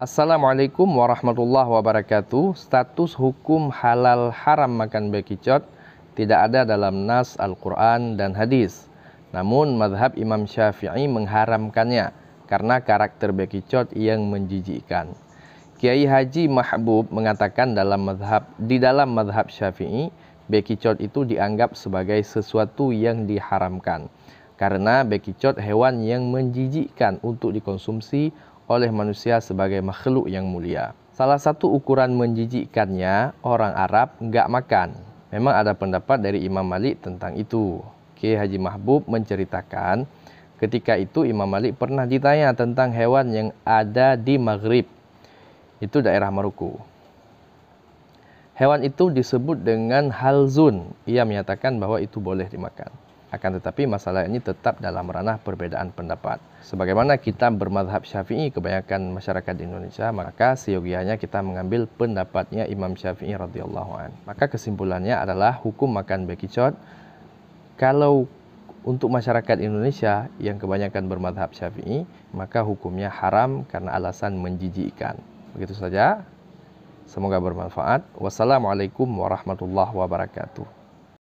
Assalamualaikum warahmatullahi wabarakatuh. Status hukum halal haram makan bekicot tidak ada dalam nas Al-Quran dan hadis. Namun madhab Imam Syafi'i mengharamkannya karena karakter bekicot yang menjijikkan. Kiai Haji Mahbub mengatakan dalam madhab, di dalam madhab Syafi'i, bekicot itu dianggap sebagai sesuatu yang diharamkan. Karena bekicot hewan yang menjijikkan untuk dikonsumsi oleh manusia sebagai makhluk yang mulia. Salah satu ukuran menjijikkannya, orang Arab nggak makan. Memang ada pendapat dari Imam Malik tentang itu. Ki Haji Mahbub menceritakan, ketika itu Imam Malik pernah ditanya tentang hewan yang ada di Maghrib. Itu daerah Maroko. Hewan itu disebut dengan halzun. Ia menyatakan bahwa itu boleh dimakan. Akan tetapi masalah ini tetap dalam ranah perbedaan pendapat. Sebagaimana kita bermadhab syafi'i kebanyakan masyarakat di Indonesia, maka seyogianya kita mengambil pendapatnya Imam Syafi'i radhiyallahu an. Maka kesimpulannya adalah hukum makan bekicot kalau untuk masyarakat Indonesia yang kebanyakan bermadhab syafi'i, maka hukumnya haram karena alasan menjijikkan. Begitu saja. Semoga bermanfaat. Wassalamualaikum warahmatullahi wabarakatuh.